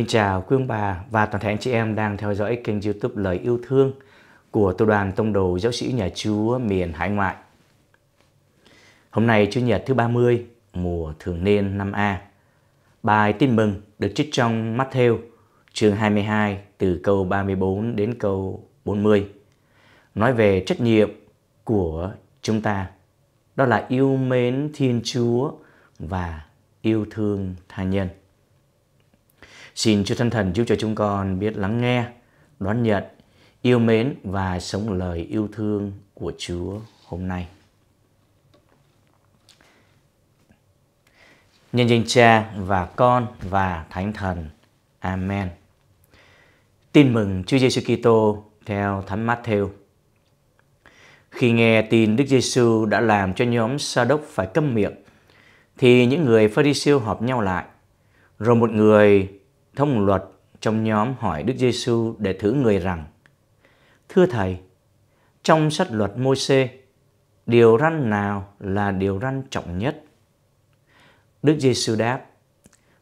Kính chào quý ông bà và toàn thể anh chị em đang theo dõi kênh youtube Lời Yêu Thương của Tổ đoàn Tông Đồ Giáo sĩ Nhà Chúa miền Hải Ngoại. Hôm nay Chủ nhật thứ 30, mùa thường niên năm A. Bài tin mừng được trích trong Matthew chương 22 từ câu 34 đến câu 40. Nói về trách nhiệm của chúng ta. Đó là yêu mến Thiên Chúa và yêu thương tha nhân. Xin Chúa Thánh Thần giúp cho chúng con biết lắng nghe, đón nhận, yêu mến và sống lời yêu thương của Chúa hôm nay. Nhân danh Cha và Con và Thánh Thần. Amen. Tin mừng Chúa Giêsu Kitô theo Thánh Matthew. Khi nghe tin Đức Giêsu đã làm cho nhóm Sa đốc phải câm miệng, thì những người Pharisêu họp nhau lại, rồi một người thông luật trong nhóm hỏi Đức Giêsu để thử người rằng: Thưa thầy, trong sách luật Môi-se, điều răn nào là điều răn trọng nhất? Đức Giêsu đáp: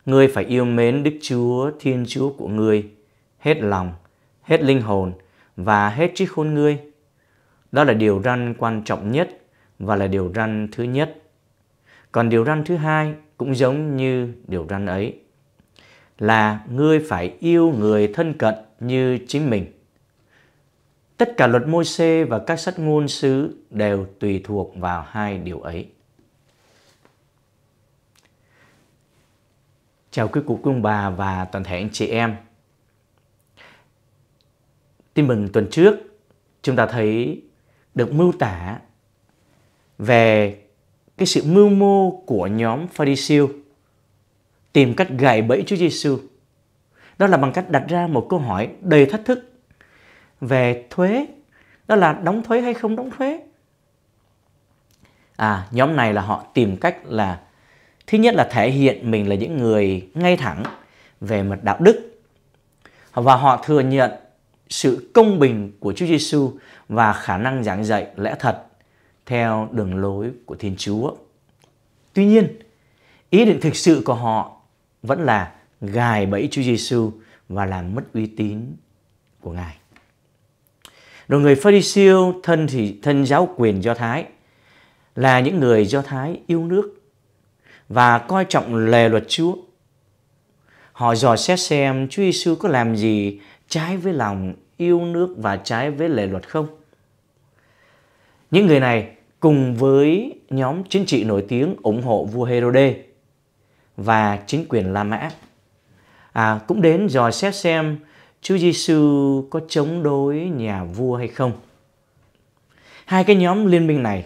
Ngươi phải yêu mến Đức Chúa Thiên Chúa của ngươi hết lòng, hết linh hồn và hết trí khôn ngươi. Đó là điều răn quan trọng nhất và là điều răn thứ nhất. Còn điều răn thứ hai cũng giống như điều răn ấy là ngươi phải yêu người thân cận như chính mình. Tất cả luật môi xê và các sách ngôn sứ đều tùy thuộc vào hai điều ấy. Chào quý cụ quý ông bà và toàn thể anh chị em. Tin mừng tuần trước, chúng ta thấy được mưu tả về cái sự mưu mô của nhóm Pharisee tìm cách gài bẫy Chúa Giêsu. Đó là bằng cách đặt ra một câu hỏi đầy thách thức về thuế, đó là đóng thuế hay không đóng thuế. À, nhóm này là họ tìm cách là thứ nhất là thể hiện mình là những người ngay thẳng về mặt đạo đức và họ thừa nhận sự công bình của Chúa Giêsu và khả năng giảng dạy lẽ thật theo đường lối của Thiên Chúa. Tuy nhiên, ý định thực sự của họ vẫn là gài bẫy Chúa Giêsu và làm mất uy tín của Ngài. Rồi người Pharisêu thân thì thân giáo quyền Do Thái là những người Do Thái yêu nước và coi trọng lề luật Chúa. Họ dò xét xem Chúa Giêsu có làm gì trái với lòng yêu nước và trái với lề luật không. Những người này cùng với nhóm chính trị nổi tiếng ủng hộ vua Herodê và chính quyền La Mã. À, cũng đến dò xét xem Chúa Giêsu có chống đối nhà vua hay không. Hai cái nhóm liên minh này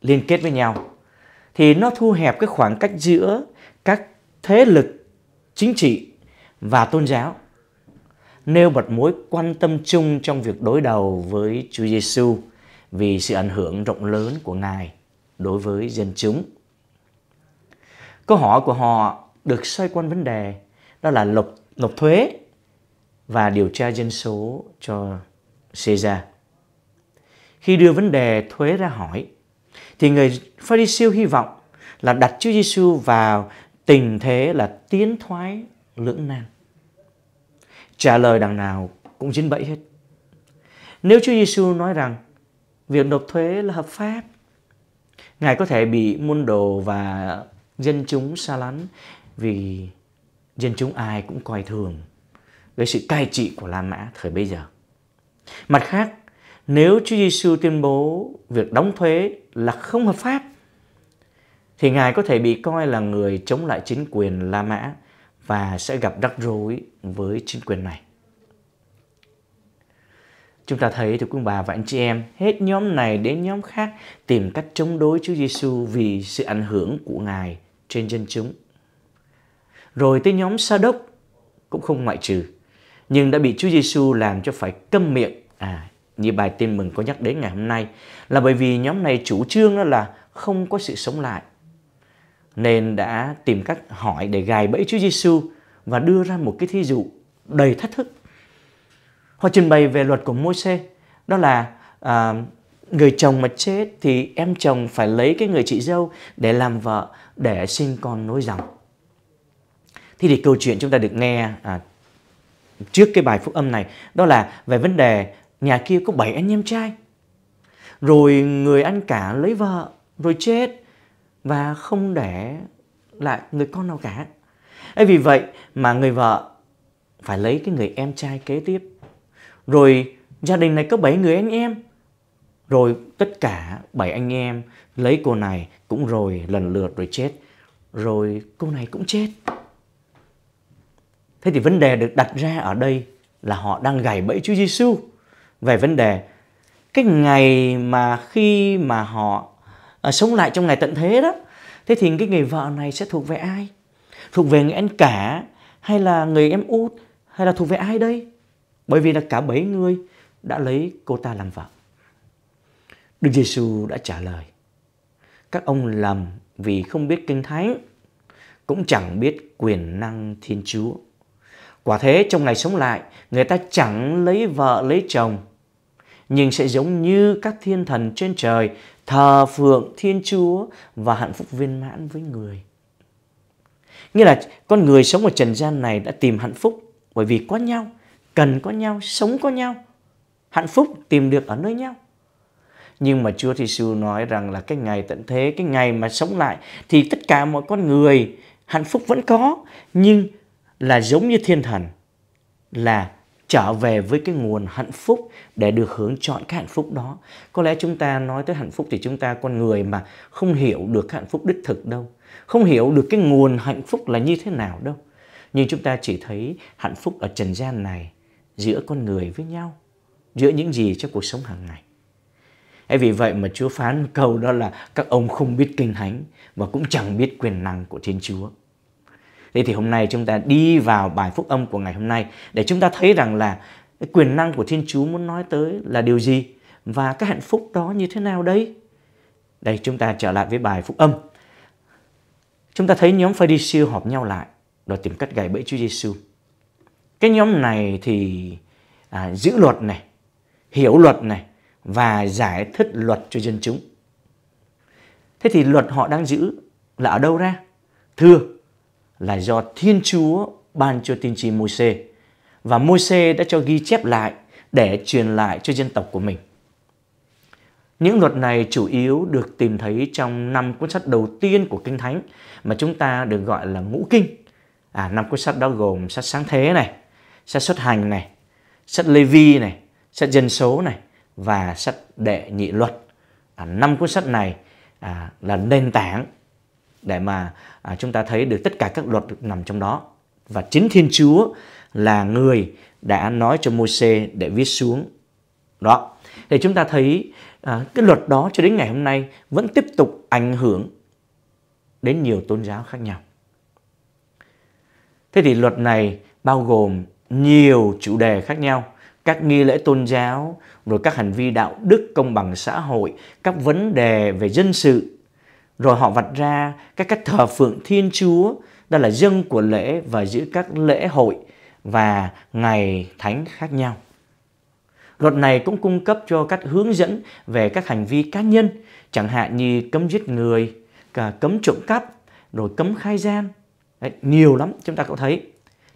liên kết với nhau thì nó thu hẹp cái khoảng cách giữa các thế lực chính trị và tôn giáo nêu bật mối quan tâm chung trong việc đối đầu với Chúa Giêsu vì sự ảnh hưởng rộng lớn của Ngài đối với dân chúng. Câu hỏi của họ được xoay quanh vấn đề đó là nộp, nộp thuế và điều tra dân số cho Caesar. Khi đưa vấn đề thuế ra hỏi, thì người Pharisee hy vọng là đặt Chúa Giêsu vào tình thế là tiến thoái lưỡng nan. Trả lời đằng nào cũng dính bẫy hết. Nếu Chúa Giêsu nói rằng việc nộp thuế là hợp pháp, Ngài có thể bị môn đồ và dân chúng xa lánh vì dân chúng ai cũng coi thường với sự cai trị của La Mã thời bây giờ. Mặt khác, nếu Chúa Giêsu tuyên bố việc đóng thuế là không hợp pháp, thì Ngài có thể bị coi là người chống lại chính quyền La Mã và sẽ gặp rắc rối với chính quyền này. Chúng ta thấy thưa quý bà và anh chị em, hết nhóm này đến nhóm khác tìm cách chống đối Chúa Giêsu vì sự ảnh hưởng của Ngài trên dân chúng. Rồi tới nhóm Sa Đốc cũng không ngoại trừ, nhưng đã bị Chúa Giêsu làm cho phải câm miệng. À, như bài tin mừng có nhắc đến ngày hôm nay là bởi vì nhóm này chủ trương đó là không có sự sống lại nên đã tìm cách hỏi để gài bẫy Chúa Giêsu và đưa ra một cái thí dụ đầy thách thức Họ trình bày về luật của Moses đó là à, người chồng mà chết thì em chồng phải lấy cái người chị dâu để làm vợ để sinh con nối dòng. Thì thì câu chuyện chúng ta được nghe à, trước cái bài phúc âm này đó là về vấn đề nhà kia có bảy anh em trai. Rồi người anh cả lấy vợ rồi chết và không để lại người con nào cả. Ê, vì vậy mà người vợ phải lấy cái người em trai kế tiếp rồi gia đình này có 7 người anh em. Rồi tất cả 7 anh em lấy cô này cũng rồi lần lượt rồi chết. Rồi cô này cũng chết. Thế thì vấn đề được đặt ra ở đây là họ đang gảy bẫy Chúa Giêsu về vấn đề cái ngày mà khi mà họ à, sống lại trong ngày tận thế đó thế thì cái người vợ này sẽ thuộc về ai thuộc về người anh cả hay là người em út hay là thuộc về ai đây bởi vì là cả bảy người đã lấy cô ta làm vợ. Đức Giêsu đã trả lời: Các ông làm vì không biết kinh thánh, cũng chẳng biết quyền năng Thiên Chúa. Quả thế trong ngày sống lại, người ta chẳng lấy vợ lấy chồng, nhưng sẽ giống như các thiên thần trên trời thờ phượng Thiên Chúa và hạnh phúc viên mãn với người. Nghĩa là con người sống ở trần gian này đã tìm hạnh phúc bởi vì có nhau cần có nhau, sống có nhau, hạnh phúc tìm được ở nơi nhau. Nhưng mà Chúa Giêsu nói rằng là cái ngày tận thế, cái ngày mà sống lại thì tất cả mọi con người hạnh phúc vẫn có nhưng là giống như thiên thần là trở về với cái nguồn hạnh phúc để được hướng chọn cái hạnh phúc đó. Có lẽ chúng ta nói tới hạnh phúc thì chúng ta con người mà không hiểu được cái hạnh phúc đích thực đâu. Không hiểu được cái nguồn hạnh phúc là như thế nào đâu. Nhưng chúng ta chỉ thấy hạnh phúc ở trần gian này giữa con người với nhau, giữa những gì trong cuộc sống hàng ngày. Hay vì vậy mà Chúa phán câu đó là các ông không biết kinh thánh và cũng chẳng biết quyền năng của Thiên Chúa. Thế thì hôm nay chúng ta đi vào bài phúc âm của ngày hôm nay để chúng ta thấy rằng là quyền năng của Thiên Chúa muốn nói tới là điều gì và cái hạnh phúc đó như thế nào đấy. Đây chúng ta trở lại với bài phúc âm. Chúng ta thấy nhóm Pharisee họp nhau lại rồi tìm cách gài bẫy Chúa Giêsu cái nhóm này thì à, giữ luật này hiểu luật này và giải thích luật cho dân chúng thế thì luật họ đang giữ là ở đâu ra thưa là do thiên chúa ban cho tiên tri môi xê và môi xê đã cho ghi chép lại để truyền lại cho dân tộc của mình những luật này chủ yếu được tìm thấy trong năm cuốn sách đầu tiên của Kinh Thánh mà chúng ta được gọi là Ngũ Kinh. À, năm cuốn sách đó gồm sách Sáng Thế này, sách xuất hành này, sách Lê Vi này, sách dân số này và sách đệ nhị luật. À, năm cuốn sách này à, là nền tảng để mà à, chúng ta thấy được tất cả các luật nằm trong đó. Và chính Thiên Chúa là người đã nói cho moses để viết xuống. Đó. Thì chúng ta thấy à, cái luật đó cho đến ngày hôm nay vẫn tiếp tục ảnh hưởng đến nhiều tôn giáo khác nhau. Thế thì luật này bao gồm nhiều chủ đề khác nhau các nghi lễ tôn giáo rồi các hành vi đạo đức công bằng xã hội các vấn đề về dân sự rồi họ vạch ra các cách thờ phượng thiên chúa đó là dân của lễ và giữ các lễ hội và ngày thánh khác nhau Luật này cũng cung cấp cho các hướng dẫn về các hành vi cá nhân, chẳng hạn như cấm giết người, cả cấm trộm cắp, rồi cấm khai gian. Đấy, nhiều lắm, chúng ta có thấy.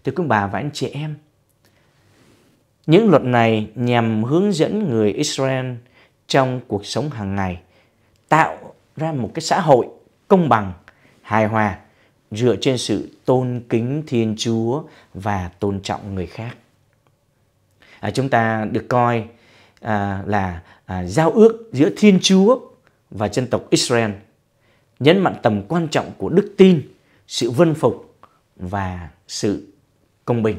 Thưa quý bà và anh chị em, những luật này nhằm hướng dẫn người Israel trong cuộc sống hàng ngày, tạo ra một cái xã hội công bằng, hài hòa dựa trên sự tôn kính Thiên Chúa và tôn trọng người khác. À, chúng ta được coi à, là à, giao ước giữa Thiên Chúa và dân tộc Israel, nhấn mạnh tầm quan trọng của đức tin, sự vân phục và sự công bình.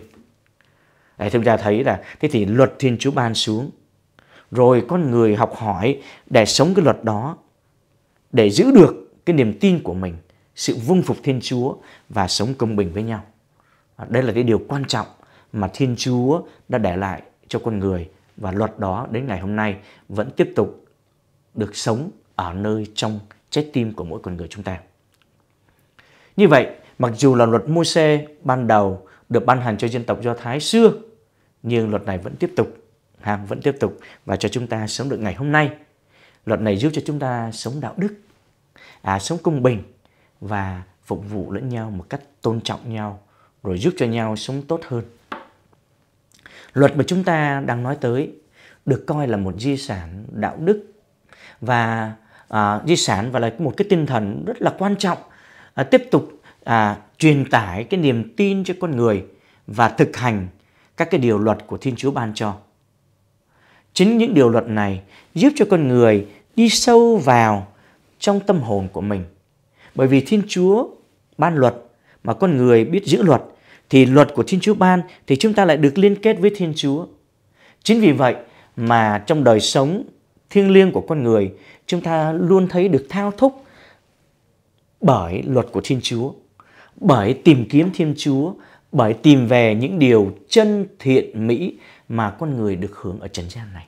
Đấy, chúng ta thấy là thế thì luật Thiên Chúa ban xuống rồi con người học hỏi để sống cái luật đó để giữ được cái niềm tin của mình sự vâng phục Thiên Chúa và sống công bình với nhau à, đây là cái điều quan trọng mà Thiên Chúa đã để lại cho con người và luật đó đến ngày hôm nay vẫn tiếp tục được sống ở nơi trong trái tim của mỗi con người chúng ta. Như vậy, mặc dù là luật Môi-se ban đầu được ban hành cho dân tộc Do Thái xưa nhưng luật này vẫn tiếp tục, ha, vẫn tiếp tục và cho chúng ta sống được ngày hôm nay. Luật này giúp cho chúng ta sống đạo đức, à, sống công bình và phục vụ lẫn nhau một cách tôn trọng nhau rồi giúp cho nhau sống tốt hơn. Luật mà chúng ta đang nói tới được coi là một di sản đạo đức và à, di sản và là một cái tinh thần rất là quan trọng à, tiếp tục à, truyền tải cái niềm tin cho con người và thực hành các cái điều luật của Thiên Chúa ban cho. Chính những điều luật này giúp cho con người đi sâu vào trong tâm hồn của mình. Bởi vì Thiên Chúa ban luật mà con người biết giữ luật thì luật của Thiên Chúa ban thì chúng ta lại được liên kết với Thiên Chúa. Chính vì vậy mà trong đời sống thiêng liêng của con người chúng ta luôn thấy được thao thúc bởi luật của Thiên Chúa, bởi tìm kiếm Thiên Chúa, bởi tìm về những điều chân thiện mỹ mà con người được hưởng ở trần gian này.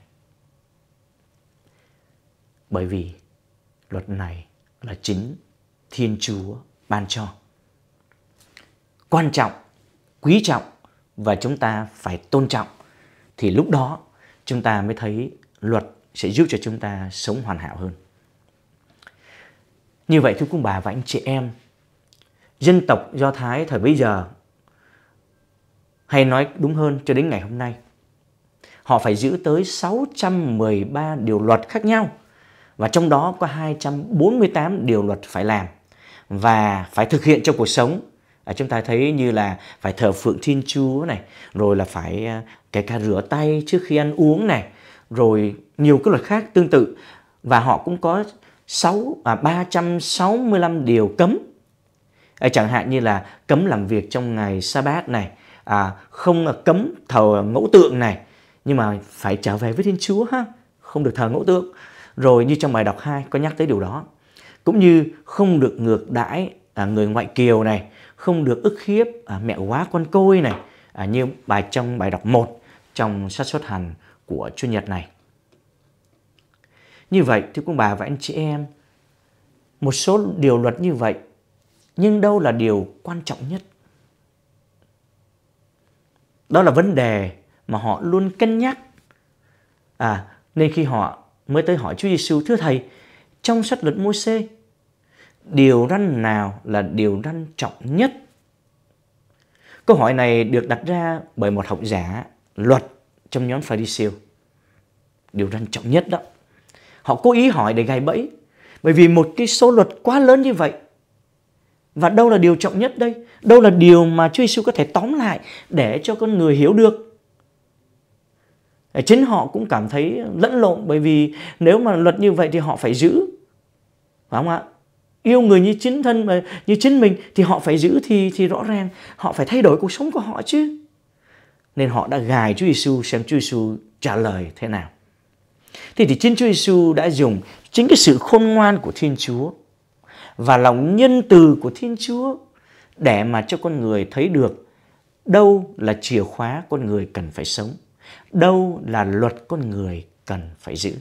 Bởi vì luật này là chính Thiên Chúa ban cho. Quan trọng, quý trọng và chúng ta phải tôn trọng thì lúc đó chúng ta mới thấy luật sẽ giúp cho chúng ta sống hoàn hảo hơn. Như vậy thưa quý bà và anh chị em, dân tộc Do Thái thời bấy giờ hay nói đúng hơn cho đến ngày hôm nay. Họ phải giữ tới 613 điều luật khác nhau và trong đó có 248 điều luật phải làm và phải thực hiện trong cuộc sống. À, chúng ta thấy như là phải thờ phượng Thiên Chúa này, rồi là phải à, kể cả rửa tay trước khi ăn uống này, rồi nhiều cái luật khác tương tự và họ cũng có 6 à 365 điều cấm. À, chẳng hạn như là cấm làm việc trong ngày sa bát này, à, không cấm thờ ngẫu tượng này nhưng mà phải trở về với Thiên Chúa ha, không được thờ ngẫu tượng. Rồi như trong bài đọc 2 có nhắc tới điều đó. Cũng như không được ngược đãi à, người ngoại kiều này, không được ức hiếp à, mẹ quá con côi này, à, như bài trong bài đọc 1 trong sách xuất hành của Chủ nhật này. Như vậy thì quý bà và anh chị em, một số điều luật như vậy nhưng đâu là điều quan trọng nhất? Đó là vấn đề mà họ luôn cân nhắc. À, nên khi họ mới tới hỏi Chúa Giêsu thưa thầy, trong sách luật Môi-se, điều răn nào là điều răn trọng nhất? Câu hỏi này được đặt ra bởi một học giả luật trong nhóm Pharisee. Điều răn trọng nhất đó. Họ cố ý hỏi để gài bẫy. Bởi vì một cái số luật quá lớn như vậy và đâu là điều trọng nhất đây? Đâu là điều mà Chúa Giêsu có thể tóm lại để cho con người hiểu được? Chính họ cũng cảm thấy lẫn lộn bởi vì nếu mà luật như vậy thì họ phải giữ. Phải không ạ? Yêu người như chính thân ờ, như chính mình thì họ phải giữ thì thì rõ ràng họ phải thay đổi cuộc sống của họ chứ. Nên họ đã gài Chúa Giêsu xem Chúa Giêsu trả lời thế nào. Thì thì chính Chúa Giêsu đã dùng chính cái sự khôn ngoan của Thiên Chúa và lòng nhân từ của Thiên Chúa để mà cho con người thấy được đâu là chìa khóa con người cần phải sống, đâu là luật con người cần phải giữ.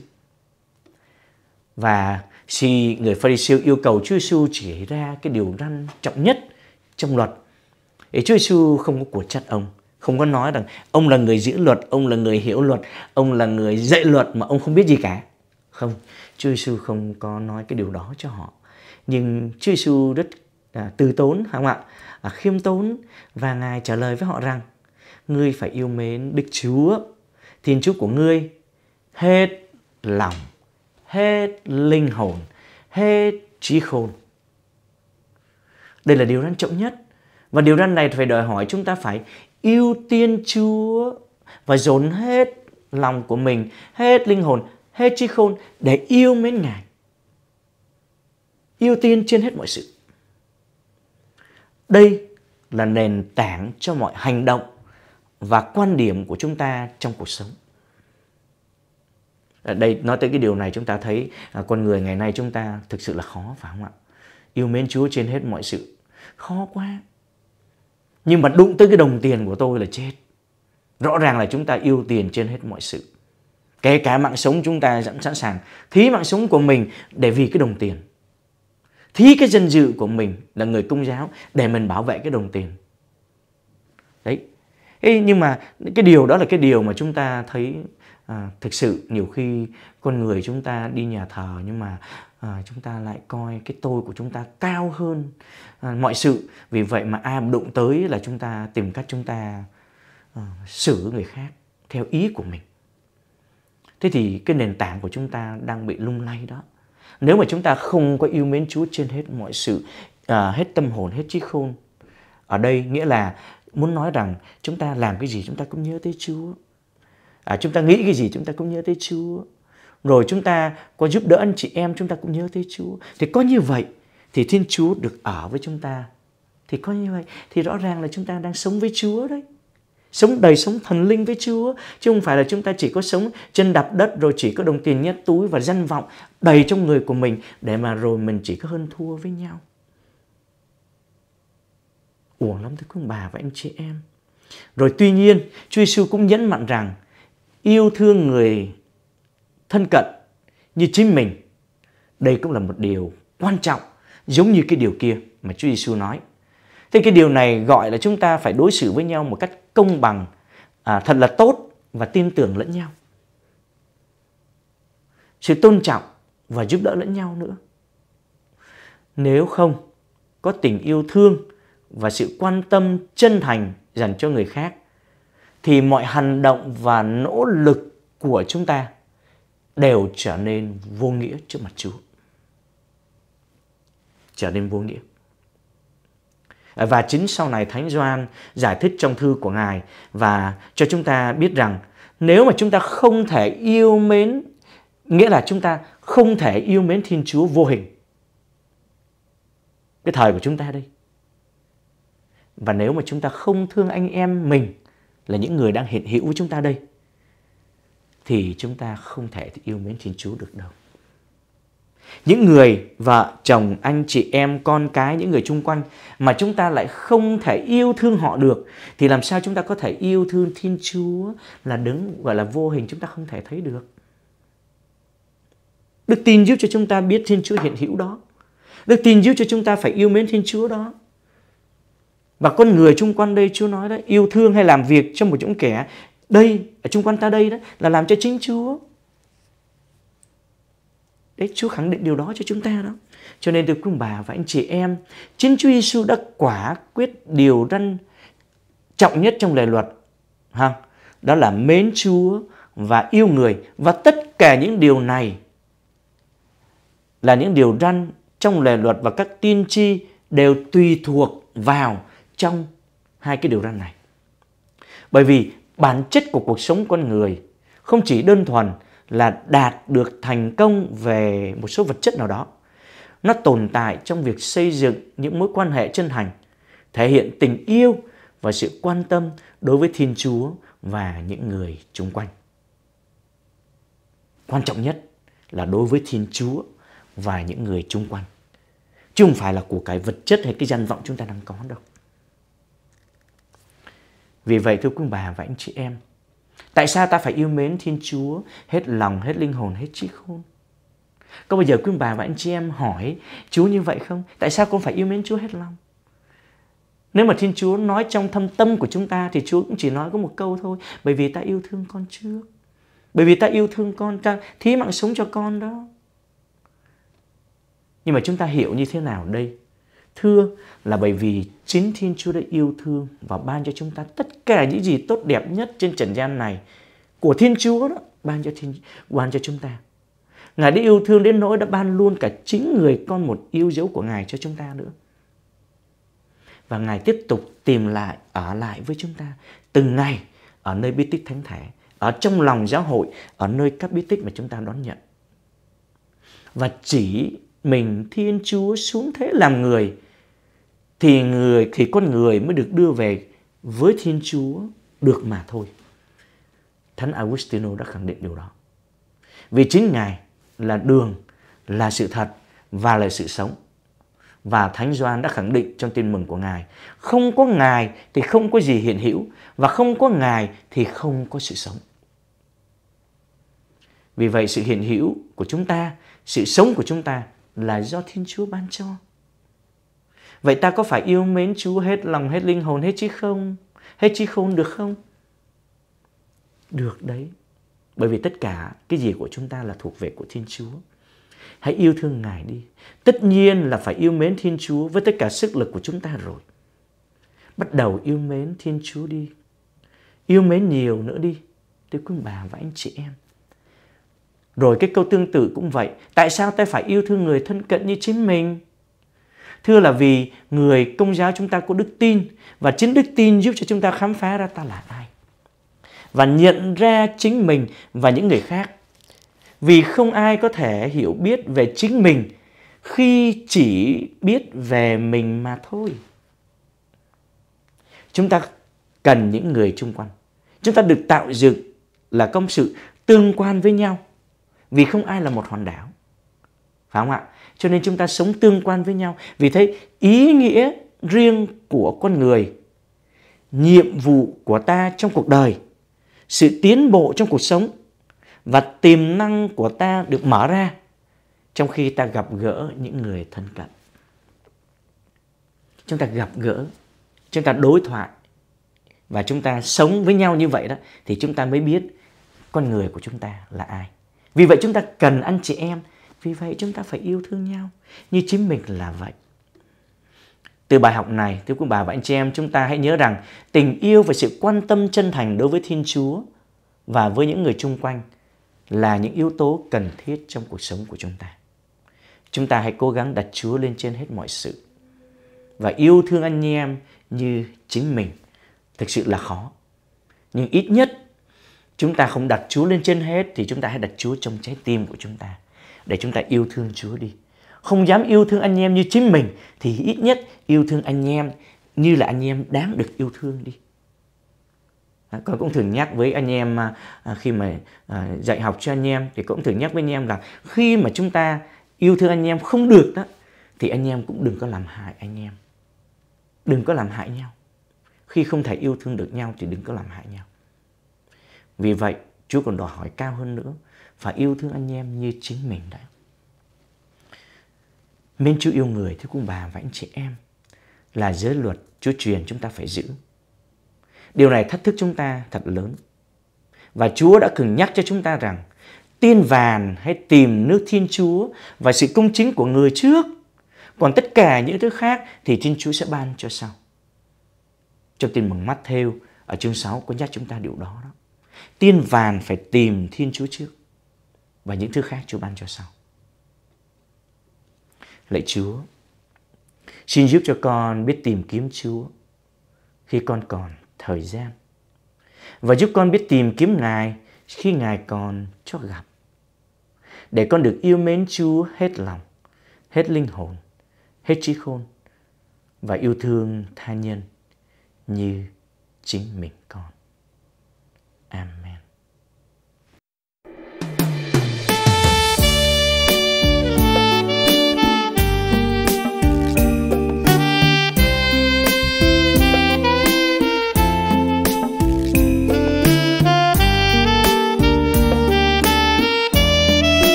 Và khi người Pharisêu yêu cầu Chúa Giêsu chỉ ra cái điều răn trọng nhất trong luật, thì Chúa Giêsu không có của trách ông, không có nói rằng ông là người giữ luật, ông là người hiểu luật, ông là người dạy luật mà ông không biết gì cả. Không, Chúa Giêsu không có nói cái điều đó cho họ nhưng Chúa Giêsu rất à, từ tốn phải không ạ à, khiêm tốn và ngài trả lời với họ rằng ngươi phải yêu mến Đức Chúa Thiên Chúa của ngươi hết lòng hết linh hồn hết trí khôn đây là điều răn trọng nhất và điều răn này phải đòi hỏi chúng ta phải ưu tiên Chúa và dồn hết lòng của mình hết linh hồn hết trí khôn để yêu mến Ngài ưu tiên trên hết mọi sự. Đây là nền tảng cho mọi hành động và quan điểm của chúng ta trong cuộc sống. Ở à, đây nói tới cái điều này chúng ta thấy à, con người ngày nay chúng ta thực sự là khó phải không ạ? Yêu mến Chúa trên hết mọi sự. Khó quá. Nhưng mà đụng tới cái đồng tiền của tôi là chết. Rõ ràng là chúng ta yêu tiền trên hết mọi sự. Kể cả mạng sống chúng ta sẵn sàng thí mạng sống của mình để vì cái đồng tiền thí cái danh dự của mình là người công giáo để mình bảo vệ cái đồng tiền đấy Ê, nhưng mà cái điều đó là cái điều mà chúng ta thấy à, thực sự nhiều khi con người chúng ta đi nhà thờ nhưng mà à, chúng ta lại coi cái tôi của chúng ta cao hơn à, mọi sự vì vậy mà ai đụng tới là chúng ta tìm cách chúng ta à, xử người khác theo ý của mình thế thì cái nền tảng của chúng ta đang bị lung lay đó nếu mà chúng ta không có yêu mến Chúa trên hết mọi sự, à, hết tâm hồn, hết trí khôn. Ở đây nghĩa là muốn nói rằng chúng ta làm cái gì chúng ta cũng nhớ tới Chúa. À, chúng ta nghĩ cái gì chúng ta cũng nhớ tới Chúa. Rồi chúng ta có giúp đỡ anh chị em chúng ta cũng nhớ tới Chúa. Thì có như vậy thì Thiên Chúa được ở với chúng ta. Thì có như vậy thì rõ ràng là chúng ta đang sống với Chúa đấy sống đời sống thần linh với Chúa chứ không phải là chúng ta chỉ có sống chân đạp đất rồi chỉ có đồng tiền nhét túi và danh vọng đầy trong người của mình để mà rồi mình chỉ có hơn thua với nhau uổng lắm thưa quý bà và anh chị em rồi tuy nhiên Chúa Giêsu cũng nhấn mạnh rằng yêu thương người thân cận như chính mình đây cũng là một điều quan trọng giống như cái điều kia mà Chúa Giêsu nói Thế cái điều này gọi là chúng ta phải đối xử với nhau một cách công bằng, à, thật là tốt và tin tưởng lẫn nhau. Sự tôn trọng và giúp đỡ lẫn nhau nữa. Nếu không có tình yêu thương và sự quan tâm chân thành dành cho người khác thì mọi hành động và nỗ lực của chúng ta đều trở nên vô nghĩa trước mặt Chúa. Trở nên vô nghĩa. Và chính sau này Thánh Doan giải thích trong thư của Ngài và cho chúng ta biết rằng nếu mà chúng ta không thể yêu mến, nghĩa là chúng ta không thể yêu mến Thiên Chúa vô hình. Cái thời của chúng ta đây. Và nếu mà chúng ta không thương anh em mình là những người đang hiện hữu với chúng ta đây thì chúng ta không thể yêu mến Thiên Chúa được đâu những người vợ chồng anh chị em con cái những người chung quanh mà chúng ta lại không thể yêu thương họ được thì làm sao chúng ta có thể yêu thương thiên chúa là đứng gọi là vô hình chúng ta không thể thấy được đức tin giúp cho chúng ta biết thiên chúa hiện hữu đó đức tin giúp cho chúng ta phải yêu mến thiên chúa đó và con người chung quanh đây chúa nói đó yêu thương hay làm việc cho một chúng kẻ đây ở chung quanh ta đây đó là làm cho chính chúa Đấy, Chúa khẳng định điều đó cho chúng ta đó. Cho nên thưa quý bà và anh chị em, chính Chúa Giêsu đã quả quyết điều răn trọng nhất trong lời luật. Ha? Đó là mến Chúa và yêu người. Và tất cả những điều này là những điều răn trong lời luật và các tiên tri đều tùy thuộc vào trong hai cái điều răn này. Bởi vì bản chất của cuộc sống con người không chỉ đơn thuần là đạt được thành công về một số vật chất nào đó. Nó tồn tại trong việc xây dựng những mối quan hệ chân thành, thể hiện tình yêu và sự quan tâm đối với Thiên Chúa và những người xung quanh. Quan trọng nhất là đối với Thiên Chúa và những người xung quanh. Chứ không phải là của cái vật chất hay cái danh vọng chúng ta đang có đâu. Vì vậy thưa quý bà và anh chị em, Tại sao ta phải yêu mến Thiên Chúa hết lòng, hết linh hồn, hết trí khôn? Có bao giờ quý bà và anh chị em hỏi Chúa như vậy không? Tại sao con phải yêu mến Chúa hết lòng? Nếu mà Thiên Chúa nói trong thâm tâm của chúng ta thì Chúa cũng chỉ nói có một câu thôi. Bởi vì ta yêu thương con trước. Bởi vì ta yêu thương con, ta thí mạng sống cho con đó. Nhưng mà chúng ta hiểu như thế nào đây? Thưa là bởi vì chính Thiên Chúa đã yêu thương và ban cho chúng ta tất cả những gì tốt đẹp nhất trên trần gian này của Thiên Chúa đó ban cho thiên, ban cho chúng ta. Ngài đã yêu thương đến nỗi đã ban luôn cả chính người con một yêu dấu của Ngài cho chúng ta nữa. Và Ngài tiếp tục tìm lại, ở lại với chúng ta từng ngày ở nơi bí tích thánh thể, ở trong lòng giáo hội, ở nơi các bí tích mà chúng ta đón nhận. Và chỉ mình Thiên Chúa xuống thế làm người thì người thì con người mới được đưa về với Thiên Chúa được mà thôi. Thánh Augustino đã khẳng định điều đó. Vì chính Ngài là đường, là sự thật và là sự sống. Và Thánh Gioan đã khẳng định trong tin mừng của Ngài, không có Ngài thì không có gì hiện hữu và không có Ngài thì không có sự sống. Vì vậy sự hiện hữu của chúng ta, sự sống của chúng ta là do Thiên Chúa ban cho. Vậy ta có phải yêu mến Chúa hết lòng, hết linh hồn, hết trí không? Hết trí không được không? Được đấy. Bởi vì tất cả cái gì của chúng ta là thuộc về của Thiên Chúa. Hãy yêu thương Ngài đi. Tất nhiên là phải yêu mến Thiên Chúa với tất cả sức lực của chúng ta rồi. Bắt đầu yêu mến Thiên Chúa đi. Yêu mến nhiều nữa đi. Thưa quý bà và anh chị em. Rồi cái câu tương tự cũng vậy. Tại sao ta phải yêu thương người thân cận như chính mình? Thưa là vì người công giáo chúng ta có đức tin và chính đức tin giúp cho chúng ta khám phá ra ta là ai và nhận ra chính mình và những người khác. Vì không ai có thể hiểu biết về chính mình khi chỉ biết về mình mà thôi. Chúng ta cần những người chung quanh. Chúng ta được tạo dựng là công sự tương quan với nhau vì không ai là một hòn đảo. Phải không ạ? Cho nên chúng ta sống tương quan với nhau. Vì thế ý nghĩa riêng của con người, nhiệm vụ của ta trong cuộc đời, sự tiến bộ trong cuộc sống và tiềm năng của ta được mở ra trong khi ta gặp gỡ những người thân cận. Chúng ta gặp gỡ, chúng ta đối thoại và chúng ta sống với nhau như vậy đó thì chúng ta mới biết con người của chúng ta là ai. Vì vậy chúng ta cần anh chị em, vì vậy chúng ta phải yêu thương nhau như chính mình là vậy. Từ bài học này, thưa quý bà và anh chị em, chúng ta hãy nhớ rằng tình yêu và sự quan tâm chân thành đối với Thiên Chúa và với những người chung quanh là những yếu tố cần thiết trong cuộc sống của chúng ta. Chúng ta hãy cố gắng đặt Chúa lên trên hết mọi sự và yêu thương anh em như chính mình. Thực sự là khó, nhưng ít nhất chúng ta không đặt Chúa lên trên hết thì chúng ta hãy đặt Chúa trong trái tim của chúng ta để chúng ta yêu thương Chúa đi. Không dám yêu thương anh em như chính mình thì ít nhất yêu thương anh em như là anh em đáng được yêu thương đi. À, con cũng thường nhắc với anh em à, à khi mà à, dạy học cho anh em thì cũng thường nhắc với anh em là khi mà chúng ta yêu thương anh em không được đó thì anh em cũng đừng có làm hại anh em. Đừng có làm hại nhau. Khi không thể yêu thương được nhau thì đừng có làm hại nhau. Vì vậy, Chúa còn đòi hỏi cao hơn nữa, phải yêu thương anh em như chính mình đã. nên Chúa yêu người thưa cùng bà và anh chị em là giới luật Chúa truyền chúng ta phải giữ. Điều này thách thức chúng ta thật lớn. Và Chúa đã từng nhắc cho chúng ta rằng tin vàn hay tìm nước Thiên Chúa và sự công chính của người trước. Còn tất cả những thứ khác thì Thiên Chúa sẽ ban cho sau. Trong tin mừng matthew ở chương 6 có nhắc chúng ta điều đó đó tiên vàng phải tìm Thiên Chúa trước và những thứ khác Chúa ban cho sau. Lạy Chúa, xin giúp cho con biết tìm kiếm Chúa khi con còn thời gian và giúp con biết tìm kiếm Ngài khi Ngài còn cho gặp. Để con được yêu mến Chúa hết lòng, hết linh hồn, hết trí khôn và yêu thương tha nhân như chính mình con. Amen.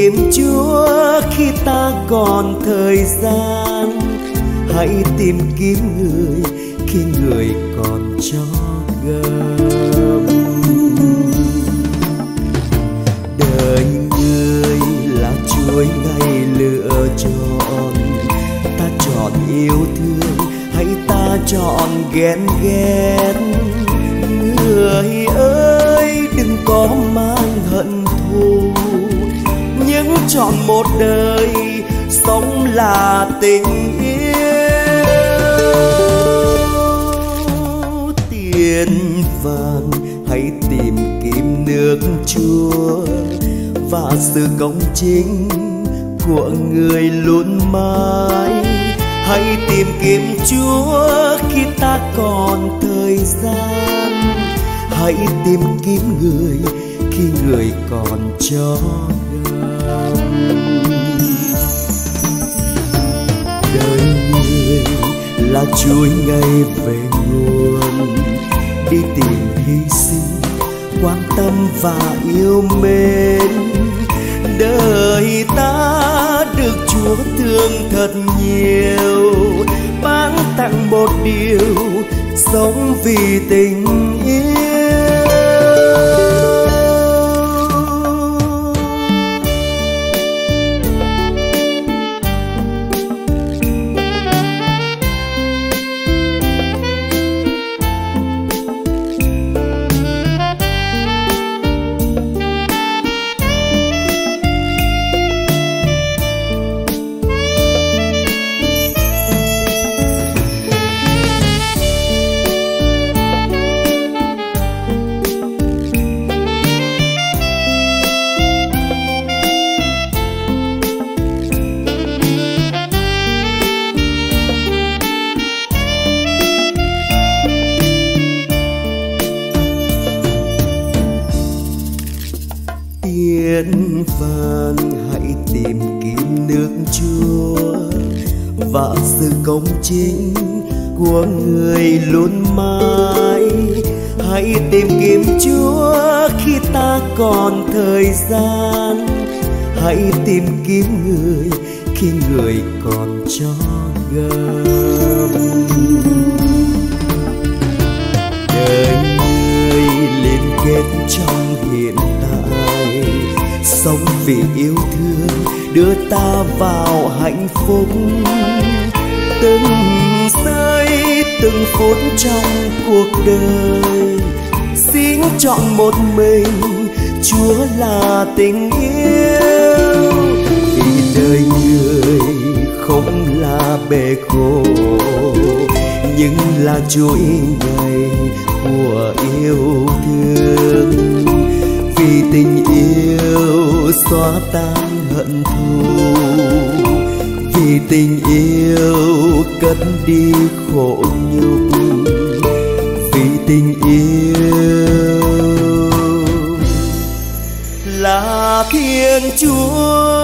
tìm Chúa khi ta còn thời gian Hãy tìm kiếm người khi người còn cho gầm Đời người là chuối ngày lựa chọn Ta chọn yêu thương hay ta chọn ghen ghét Người ơi đừng có mang hận trọn một đời sống là tình yêu tiền vàng hãy tìm kiếm nước chúa và sự công chính của người luôn mãi hãy tìm kiếm chúa khi ta còn thời gian hãy tìm kiếm người khi người còn cho đời người là chuối ngay về nguồn đi tìm hy sinh quan tâm và yêu mến đời ta được chúa thương thật nhiều ban tặng một điều sống vì tình thiên vàng hãy tìm kiếm nước chúa và sự công chính của người luôn mãi hãy tìm kiếm chúa khi ta còn thời gian hãy tìm kiếm người khi người còn cho gầm đời người liên kết trong hiện tại sống vì yêu thương đưa ta vào hạnh phúc từng giây từng phút trong cuộc đời xin chọn một mình chúa là tình yêu vì đời người không là bề khổ nhưng là chuỗi ngày của yêu thương vì tình yêu xóa tan hận thù vì tình yêu cất đi khổ nhục vì tình yêu là thiên chúa